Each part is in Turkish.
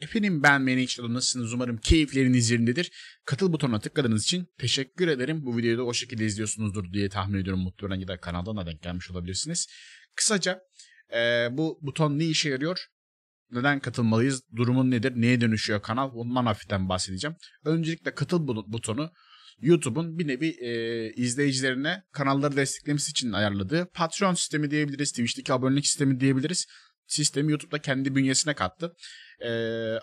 Efendim ben Meneç nasılsınız umarım keyifleriniz yerindedir. Katıl butonuna tıkladığınız için teşekkür ederim. Bu videoyu da o şekilde izliyorsunuzdur diye tahmin ediyorum. Muhtemelen ya da kanaldan da denk gelmiş olabilirsiniz. Kısaca e, bu buton ne işe yarıyor? Neden katılmalıyız? Durumun nedir? Neye dönüşüyor kanal? Ondan hafiften bahsedeceğim. Öncelikle katıl butonu YouTube'un bir nevi e, izleyicilerine kanalları desteklemesi için ayarladığı Patreon sistemi diyebiliriz, Twitch'teki abonelik sistemi diyebiliriz. Sistemi YouTube'da kendi bünyesine kattı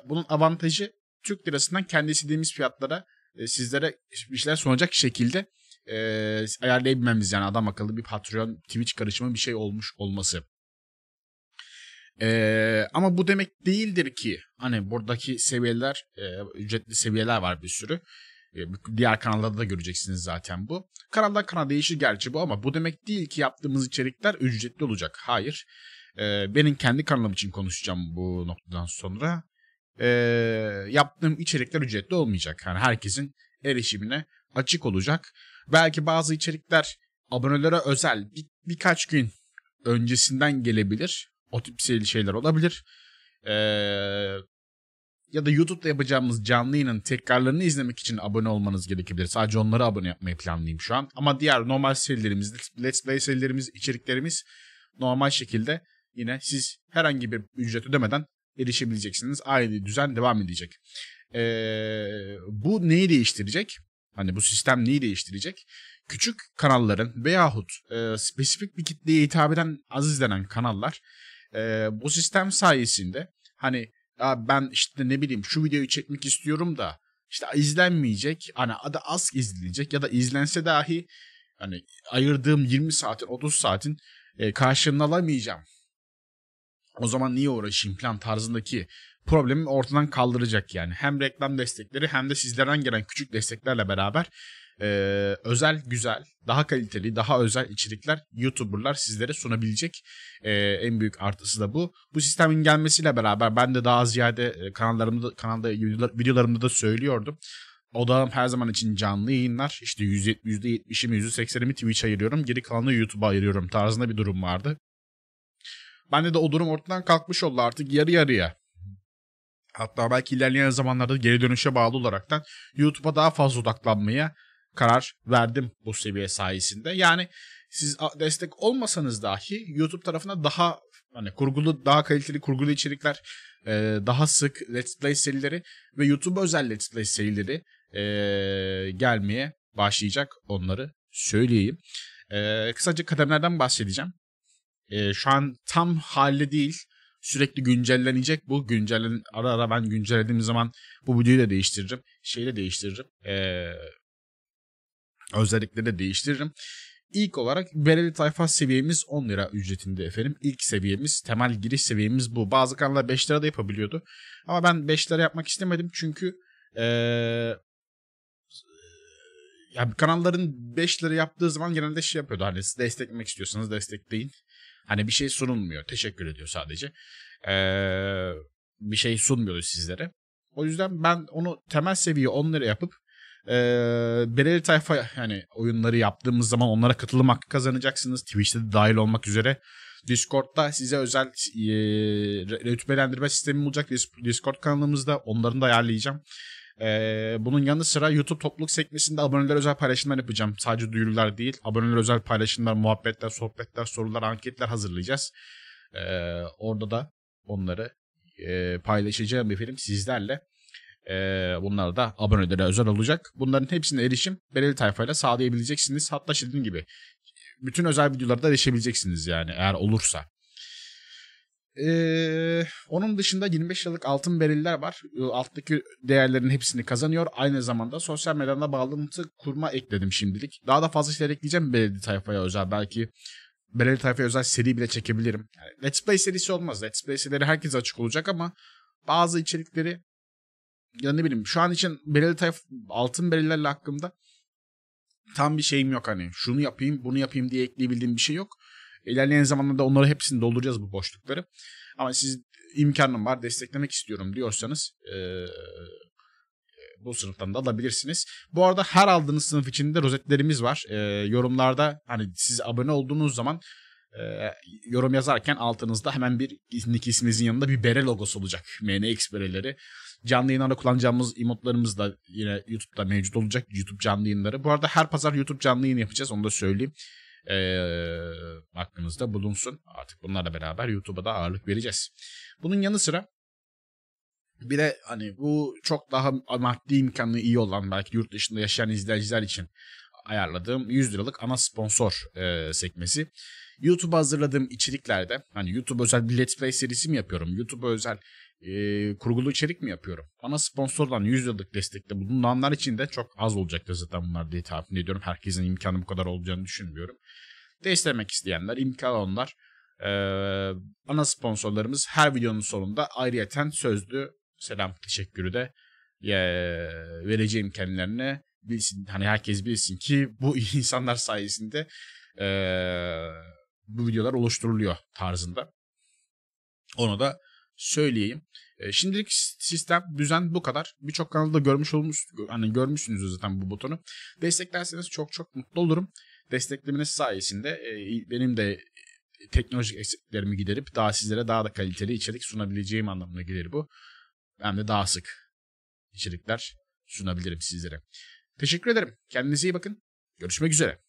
bunun avantajı Türk lirasından kendi istediğimiz fiyatlara sizlere bir şeyler sunacak şekilde e, ayarlayabilmemiz yani adam akıllı bir Patreon Twitch karışımı bir şey olmuş olması. E, ama bu demek değildir ki hani buradaki seviyeler e, ücretli seviyeler var bir sürü. E, diğer kanallarda da göreceksiniz zaten bu. Kanaldan kanal değişir gerçi bu ama bu demek değil ki yaptığımız içerikler ücretli olacak. Hayır. Ee, benim kendi kanalım için konuşacağım bu noktadan sonra. E, yaptığım içerikler ücretli olmayacak. Yani herkesin erişimine açık olacak. Belki bazı içerikler abonelere özel bir, birkaç gün öncesinden gelebilir. O tip şeyler olabilir. Ee, ya da YouTube'da yapacağımız canlı yayının tekrarlarını izlemek için abone olmanız gerekebilir. Sadece onlara abone yapmayı planlayayım şu an. Ama diğer normal serilerimiz, Let's Play serilerimiz, içeriklerimiz normal şekilde yine siz herhangi bir ücret ödemeden erişebileceksiniz. Aynı düzen devam edecek. Ee, bu neyi değiştirecek? Hani bu sistem neyi değiştirecek? Küçük kanalların veyahut e, spesifik bir kitleye hitap eden az izlenen kanallar e, bu sistem sayesinde hani ben işte ne bileyim şu videoyu çekmek istiyorum da işte izlenmeyecek hani adı az izlenecek ya da izlense dahi hani ayırdığım 20 saatin 30 saatin e, karşılığını alamayacağım o zaman niye uğraşayım plan tarzındaki problemi ortadan kaldıracak yani. Hem reklam destekleri hem de sizlerden gelen küçük desteklerle beraber e, özel, güzel, daha kaliteli, daha özel içerikler YouTuber'lar sizlere sunabilecek. E, en büyük artısı da bu. Bu sistemin gelmesiyle beraber ben de daha ziyade kanallarımda, kanalda videolarımda da söylüyordum. Odağım her zaman için canlı yayınlar. İşte %70'imi %80'imi Twitch ayırıyorum. Geri kalanı YouTube'a ayırıyorum tarzında bir durum vardı. Bende de o durum ortadan kalkmış oldu artık yarı yarıya. Hatta belki ilerleyen zamanlarda geri dönüşe bağlı olaraktan YouTube'a daha fazla odaklanmaya karar verdim bu seviye sayesinde. Yani siz destek olmasanız dahi YouTube tarafına daha hani kurgulu, daha kaliteli kurgulu içerikler, e, daha sık Let's Play serileri ve YouTube özel Let's Play serileri e, gelmeye başlayacak onları söyleyeyim. E, kısaca kademelerden bahsedeceğim. E, şu an tam halde değil. Sürekli güncellenecek bu. Güncellen ara ara ben güncellediğim zaman bu videoyu da değiştiririm. Şeyi de değiştiririm. E, özellikleri de değiştiririm. İlk olarak belirli tayfa seviyemiz 10 lira ücretinde efendim. İlk seviyemiz, temel giriş seviyemiz bu. Bazı kanallar 5 lira da yapabiliyordu. Ama ben 5 lira yapmak istemedim çünkü ee, ya kanalların 5 lira yaptığı zaman genelde şey yapıyordu. Hani siz desteklemek istiyorsanız destekleyin. Hani bir şey sunulmuyor. Teşekkür ediyor sadece. Ee, bir şey sunmuyordu sizlere. O yüzden ben onu temel seviye 10 lira yapıp e, belirli tayfa yani oyunları yaptığımız zaman onlara katılım hakkı kazanacaksınız. Twitch'te de dahil olmak üzere. Discord'da size özel e, rütbelendirme sistemi olacak Discord kanalımızda. Onların da ayarlayacağım. Ee, bunun yanı sıra YouTube topluluk sekmesinde aboneler özel paylaşımlar yapacağım. Sadece duyurular değil. Aboneler özel paylaşımlar, muhabbetler, sohbetler, sorular, anketler hazırlayacağız. Ee, orada da onları e, paylaşacağım efendim sizlerle. Ee, bunlar da abonelere özel olacak. Bunların hepsine erişim belirli tayfayla sağlayabileceksiniz. Hatta dediğim gibi bütün özel videolarda erişebileceksiniz yani eğer olursa. Ee, ee, onun dışında 25 yıllık altın belirler var. Ee, alttaki değerlerin hepsini kazanıyor. Aynı zamanda sosyal medyada bağlantı kurma ekledim şimdilik. Daha da fazla şeyler ekleyeceğim belirli tayfaya özel. Belki belirli tayfaya özel seri bile çekebilirim. Yani Let's Play serisi olmaz. Let's Play serileri herkes açık olacak ama bazı içerikleri ya ne bileyim şu an için belirli tayf altın belirlerle hakkımda tam bir şeyim yok hani şunu yapayım bunu yapayım diye ekleyebildiğim bir şey yok. İlerleyen zamanlarda onları hepsini dolduracağız bu boşlukları. Ama siz imkanım var desteklemek istiyorum diyorsanız e, bu sınıftan da alabilirsiniz. Bu arada her aldığınız sınıf içinde rozetlerimiz var. E, yorumlarda hani siz abone olduğunuz zaman e, yorum yazarken altınızda hemen bir nick isminizin yanında bir bere logosu olacak. MNX bereleri. Canlı yayınlarda kullanacağımız emotlarımız da yine YouTube'da mevcut olacak. YouTube canlı yayınları. Bu arada her pazar YouTube canlı yayın yapacağız onu da söyleyeyim e, aklınızda bulunsun. Artık bunlarla beraber YouTube'a da ağırlık vereceğiz. Bunun yanı sıra bir de hani bu çok daha maddi imkanı iyi olan belki yurt dışında yaşayan izleyiciler için ayarladığım 100 liralık ana sponsor e, sekmesi. YouTube hazırladığım içeriklerde hani YouTube özel bir Let's Play serisi mi yapıyorum? YouTube özel e, kurgulu içerik mi yapıyorum? ana sponsordan 100 liralık destekte bulunanlar için de çok az olacaktır zaten bunlar diye tahmin ediyorum. Herkesin imkanı bu kadar olacağını düşünmüyorum. Desteklemek isteyenler, imkan onlar e, ana sponsorlarımız her videonun sonunda ayrıyeten sözlü selam teşekkürü de e, vereceğim kendilerine bilsin hani herkes bilsin ki bu insanlar sayesinde e, bu videolar oluşturuluyor tarzında. Onu da söyleyeyim. E, şimdilik sistem düzen bu kadar. Birçok kanalda görmüş olmuş hani görmüşsünüz zaten bu butonu. Desteklerseniz çok çok mutlu olurum. Desteklemeniz sayesinde benim de teknolojik eksiklerimi giderip daha sizlere daha da kaliteli içerik sunabileceğim anlamına gelir bu. Ben de daha sık içerikler sunabilirim sizlere. Teşekkür ederim. Kendinize iyi bakın. Görüşmek üzere.